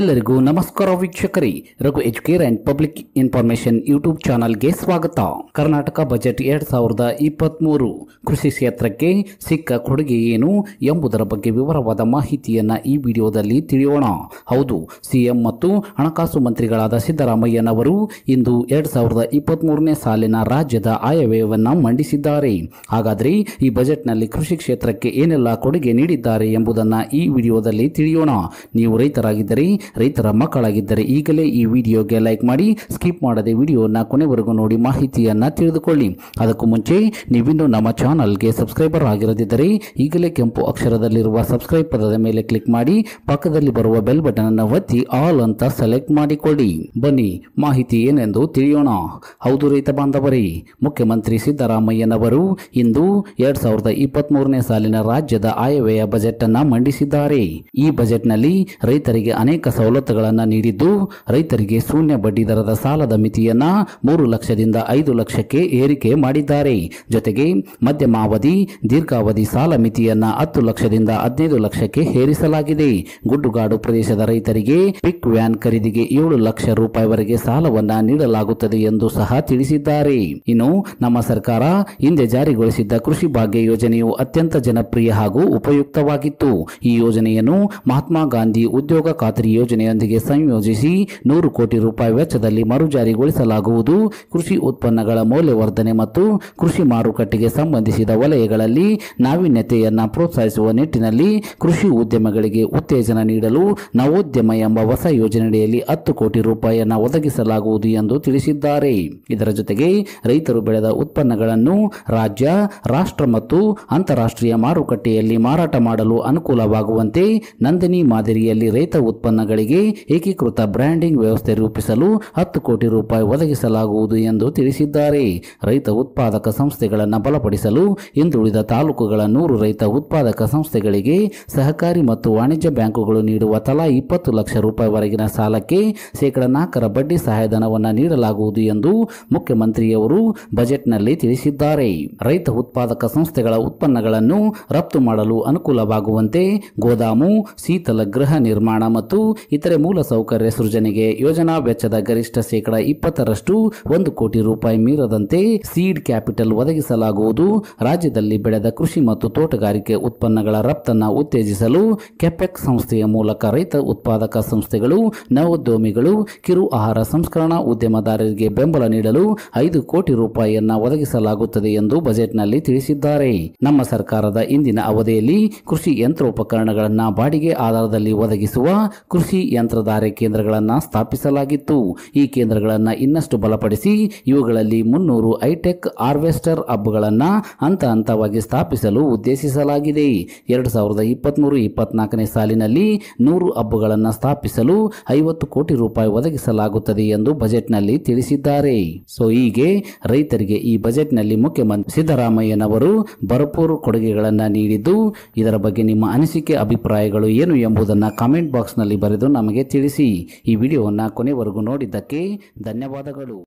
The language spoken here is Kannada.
ಎಲ್ಲರಿಗೂ ನಮಸ್ಕಾರ ವೀಕ್ಷಕರೇ Raghu Educare and public information YouTube ಚಾನಲ್ಗೆ ಸ್ವಾಗತ ಕರ್ನಾಟಕ ಬಜೆಟ್ ಎರಡ್ ಸಾವಿರದ ಇಪ್ಪತ್ತ್ಮೂರು ಕೃಷಿ ಕ್ಷೇತ್ರಕ್ಕೆ ಸಿಕ್ಕ ಕೊಡುಗೆ ಏನು ಎಂಬುದರ ಬಗ್ಗೆ ವಿವರವಾದ ಮಾಹಿತಿಯನ್ನು ಈ ವಿಡಿಯೋದಲ್ಲಿ ತಿಳಿಯೋಣ ಹೌದು ಸಿಎಂ ಮತ್ತು ಹಣಕಾಸು ಮಂತ್ರಿಗಳಾದ ಸಿದ್ದರಾಮಯ್ಯನವರು ಇಂದು ಎರಡ್ ಸಾವಿರದ ಇಪ್ಪತ್ತ್ಮೂರನೇ ಸಾಲಿನ ರಾಜ್ಯದ ಆಯವ್ಯಯವನ್ನು ಮಂಡಿಸಿದ್ದಾರೆ ಹಾಗಾದರೆ ಈ ಬಜೆಟ್ನಲ್ಲಿ ಕೃಷಿ ಕ್ಷೇತ್ರಕ್ಕೆ ಏನೆಲ್ಲ ಕೊಡುಗೆ ನೀಡಿದ್ದಾರೆ ಎಂಬುದನ್ನು ಈ ವಿಡಿಯೋದಲ್ಲಿ ತಿಳಿಯೋಣ ನೀವು ರೈತರಾಗಿದ್ದರೆ ರೈತರ ಮಕ್ಕಳಾಗಿದ್ದರೆ ಈಗಲೇ ಈ ವಿಡಿಯೋಗೆ ಲೈಕ್ ಮಾಡಿ ಸ್ಕಿಪ್ ಮಾಡದೆ ವಿಡಿಯೋನ ಕೊನೆವರೆಗೂ ನೋಡಿ ಮಾಹಿತಿಯನ್ನು ತಿಳಿದುಕೊಳ್ಳಿ ಅದಕ್ಕೂ ಮುಂಚೆ ನೀವಿನ್ನೂ ನಮ್ಮ ಚಾನಲ್ಗೆ ಸಬ್ಸ್ಕ್ರೈಬರ್ ಆಗಿರದಿದ್ದರೆ ಈಗಲೇ ಕೆಂಪು ಅಕ್ಷರದಲ್ಲಿರುವ ಸಬ್ಸ್ಕ್ರೈಬ್ ಪದದ ಮೇಲೆ ಕ್ಲಿಕ್ ಮಾಡಿ ಪಕ್ಕದಲ್ಲಿ ಬರುವ ಬೆಲ್ ಬಟನ್ ಅನ್ನು ಒತ್ತಿ ಆಲ್ ಅಂತ ಸೆಲೆಕ್ಟ್ ಮಾಡಿಕೊಳ್ಳಿ ಬನ್ನಿ ಮಾಹಿತಿ ಏನೆಂದು ತಿಳಿಯೋಣ ಹೌದು ರೈತ ಬಾಂಧವರೇ ಮುಖ್ಯಮಂತ್ರಿ ಸಿದ್ದರಾಮಯ್ಯನವರು ಇಂದು ಎರಡ್ ಸಾವಿರದ ಇಪ್ಪತ್ತ್ ಮೂರನೇ ಸಾಲಿನ ರಾಜ್ಯದ ಆಯವ್ಯಯ ಬಜೆಟ್ ಅನ್ನ ಮಂಡಿಸಿದ್ದಾರೆ ಈ ಬಜೆಟ್ನಲ್ಲಿ ರೈತರಿಗೆ ಅನೇಕ ಸವಲತ್ತುಗಳನ್ನು ನೀಡಿದ್ದು ರೈತರಿಗೆ ಶೂನ್ಯ ಬಡ್ಡಿ ದರದ ಸಾಲದ ಮಿತಿಯನ್ನು ಮೂರು ಲಕ್ಷದಿಂದ ಐದು ಲಕ್ಷಕ್ಕೆ ಏರಿಕೆ ಮಾಡಿದ್ದಾರೆ ಜೊತೆಗೆ ಮಧ್ಯಮಾವಧಿ ದೀರ್ಘಾವಧಿ ಸಾಲ ಮಿತಿಯನ್ನು ಹತ್ತು ಲಕ್ಷದಿಂದ ಹದಿನೈದು ಲಕ್ಷಕ್ಕೆ ಏರಿಸಲಾಗಿದೆ ಗುಡ್ಡುಗಾಡು ಪ್ರದೇಶದ ರೈತರಿಗೆ ಪಿಕ್ ವ್ಯಾನ್ ಖರೀದಿಗೆ ಏಳು ಲಕ್ಷ ರೂಪಾಯಿವರೆಗೆ ಸಾಲವನ್ನು ನೀಡಲಾಗುತ್ತದೆ ಎಂದು ಸಹ ತಿಳಿಸಿದ್ದಾರೆ ಇನ್ನು ನಮ್ಮ ಸರ್ಕಾರ ಹಿಂದೆ ಜಾರಿಗೊಳಿಸಿದ್ದ ಕೃಷಿ ಭಾಗ್ಯ ಯೋಜನೆಯು ಅತ್ಯಂತ ಜನಪ್ರಿಯ ಹಾಗೂ ಉಪಯುಕ್ತವಾಗಿತ್ತು ಈ ಯೋಜನೆಯನ್ನು ಮಹಾತ್ಮ ಗಾಂಧಿ ಉದ್ಯೋಗ ಖಾತ್ರಿ ಯೋಜನೆಯೊಂದಿಗೆ ಸಂಯೋಜಿಸಿ ನೂರು ಕೋಟಿ ರೂಪಾಯಿ ವೆಚ್ಚದಲ್ಲಿ ಮರುಜಾರಿಗೊಳಿಸಲಾಗುವುದು ಕೃಷಿ ಉತ್ಪನ್ನಗಳ ಮೌಲ್ಯವರ್ಧನೆ ಮತ್ತು ಕೃಷಿ ಮಾರುಕಟ್ಟೆಗೆ ಸಂಬಂಧಿಸಿದ ವಲಯಗಳಲ್ಲಿ ನಾವೀನ್ಯತೆಯನ್ನು ಪ್ರೋತ್ಸಾಹಿಸುವ ನಿಟ್ಟಿನಲ್ಲಿ ಕೃಷಿ ಉದ್ಯಮಗಳಿಗೆ ಉತ್ತೇಜನ ನೀಡಲು ನವೋದ್ಯಮ ಎಂಬ ಹೊಸ ಯೋಜನೆಯಡಿಯಲ್ಲಿ ಹತ್ತು ಕೋಟಿ ರೂಪಾಯಿಯನ್ನು ಒದಗಿಸಲಾಗುವುದು ಎಂದು ತಿಳಿಸಿದ್ದಾರೆ ಇದರ ಜೊತೆಗೆ ರೈತರು ಬೆಳೆದ ಉತ್ಪನ್ನಗಳನ್ನು ರಾಜ್ಯ ರಾಷ್ಟ್ರ ಮತ್ತು ಅಂತಾರಾಷ್ಟ್ರೀಯ ಮಾರುಕಟ್ಟೆಯಲ್ಲಿ ಮಾರಾಟ ಮಾಡಲು ಅನುಕೂಲವಾಗುವಂತೆ ನಂದಿನಿ ಮಾದರಿಯಲ್ಲಿ ರೈತ ಉತ್ಪನ್ನಗಳ ಉದ್ಯಮಗಳಿಗೆ ಏಕೀಕೃತ ಬ್ರ್ಯಾಂಡಿಂಗ್ ವ್ಯವಸ್ಥೆ ರೂಪಿಸಲು ಹತ್ತು ಕೋಟಿ ರೂಪಾಯಿ ಒದಗಿಸಲಾಗುವುದು ಎಂದು ತಿಳಿಸಿದ್ದಾರೆ ರೈತ ಉತ್ಪಾದಕ ಸಂಸ್ಥೆಗಳನ್ನು ಬಲಪಡಿಸಲು ಹಿಂದುಳಿದ ತಾಲೂಕುಗಳ ನೂರು ರೈತ ಉತ್ಪಾದಕ ಸಂಸ್ಥೆಗಳಿಗೆ ಸಹಕಾರಿ ಮತ್ತು ವಾಣಿಜ್ಯ ಬ್ಯಾಂಕುಗಳು ನೀಡುವ ತಲಾ ಇಪ್ಪತ್ತು ಲಕ್ಷ ರೂಪಾಯಿವರೆಗಿನ ಸಾಲಕ್ಕೆ ಶೇಕಡಾ ನಾಲ್ಕರ ಬಡ್ಡಿ ಸಹಾಯಧನವನ್ನು ನೀಡಲಾಗುವುದು ಎಂದು ಮುಖ್ಯಮಂತ್ರಿಯವರು ಬಜೆಟ್ನಲ್ಲಿ ತಿಳಿಸಿದ್ದಾರೆ ರೈತ ಉತ್ಪಾದಕ ಸಂಸ್ಥೆಗಳ ಉತ್ಪನ್ನಗಳನ್ನು ರಫ್ತು ಮಾಡಲು ಅನುಕೂಲವಾಗುವಂತೆ ಗೋದಾಮು ಶೀತಲ ಗೃಹ ನಿರ್ಮಾಣ ಮತ್ತು ಇತರೆ ಮೂಲ ಸೌಕರ್ಯ ಸೃಜನೆಗೆ ಯೋಜನಾ ವೆಚ್ಚದ ಗರಿಷ್ಠ ಶೇಕಡಾ ಇಪ್ಪತ್ತರಷ್ಟು ಒಂದು ಕೋಟಿ ರೂಪಾಯಿ ಮೀರದಂತೆ ಸೀಡ್ ಕ್ಯಾಪಿಟಲ್ ಒದಗಿಸಲಾಗುವುದು ರಾಜ್ಯದಲ್ಲಿ ಬೆಳೆದ ಕೃಷಿ ಮತ್ತು ತೋಟಗಾರಿಕೆ ಉತ್ಪನ್ನಗಳ ರಫ್ತನ್ನು ಉತ್ತೇಜಿಸಲು ಕೆಪೆಕ್ ಸಂಸ್ಥೆಯ ಮೂಲಕ ರೈತ ಉತ್ಪಾದಕ ಸಂಸ್ಥೆಗಳು ನವೋದ್ಯಮಿಗಳು ಕಿರು ಆಹಾರ ಸಂಸ್ಕರಣಾ ಉದ್ಯಮದಾರರಿಗೆ ಬೆಂಬಲ ನೀಡಲು ಐದು ಕೋಟಿ ರೂಪಾಯಿಯನ್ನ ಒದಗಿಸಲಾಗುತ್ತದೆ ಎಂದು ಬಜೆಟ್ನಲ್ಲಿ ತಿಳಿಸಿದ್ದಾರೆ ನಮ್ಮ ಸರ್ಕಾರದ ಇಂದಿನ ಅವಧಿಯಲ್ಲಿ ಕೃಷಿ ಯಂತ್ರೋಪಕರಣಗಳನ್ನು ಬಾಡಿಗೆ ಆಧಾರದಲ್ಲಿ ಒದಗಿಸುವ ಕೃಷಿ ಕೃಷಿ ಯಂತ್ರಧಾರೆ ಕೇಂದ್ರಗಳನ್ನು ಸ್ಥಾಪಿಸಲಾಗಿತ್ತು ಈ ಕೇಂದ್ರಗಳನ್ನು ಇನ್ನಷ್ಟು ಬಲಪಡಿಸಿ ಇವುಗಳಲ್ಲಿ ಮುನ್ನೂರು ಐಟೆಕ್ ಹಾರ್ವೆಸ್ಟರ್ ಹಬ್ಗಳನ್ನು ಹಂತ ಹಂತವಾಗಿ ಸ್ಥಾಪಿಸಲು ಉದ್ದೇಶಿಸಲಾಗಿದೆ ಎರಡು ಸಾವಿರದ ಇಪ್ಪತ್ಮೂರು ಇಪ್ಪತ್ನಾಲ್ಕನೇ ಸಾಲಿನಲ್ಲಿ ನೂರು ಹಬ್ಗಳನ್ನು ಸ್ಥಾಪಿಸಲು ಐವತ್ತು ಕೋಟಿ ರೂಪಾಯಿ ಒದಗಿಸಲಾಗುತ್ತದೆ ಎಂದು ಬಜೆಟ್ನಲ್ಲಿ ತಿಳಿಸಿದ್ದಾರೆ ಸೊ ಹೀಗೆ ರೈತರಿಗೆ ಈ ಬಜೆಟ್ನಲ್ಲಿ ಮುಖ್ಯಮಂತ್ರಿ ಸಿದ್ದರಾಮಯ್ಯನವರು ಭರಪೂರು ಕೊಡುಗೆಗಳನ್ನು ನೀಡಿದ್ದು ಇದರ ಬಗ್ಗೆ ನಿಮ್ಮ ಅನಿಸಿಕೆ ಅಭಿಪ್ರಾಯಗಳು ಏನು ಎಂಬುದನ್ನು ಕಾಮೆಂಟ್ ಬಾಕ್ಸ್ನಲ್ಲಿ ಬರೆದು ಬರೆದು ನಮಗೆ ತಿಳಿಸಿ ಈ ವಿಡಿಯೋವನ್ನು ಕೊನೆವರೆಗೂ ನೋಡಿದ್ದಕ್ಕೆ ಧನ್ಯವಾದಗಳು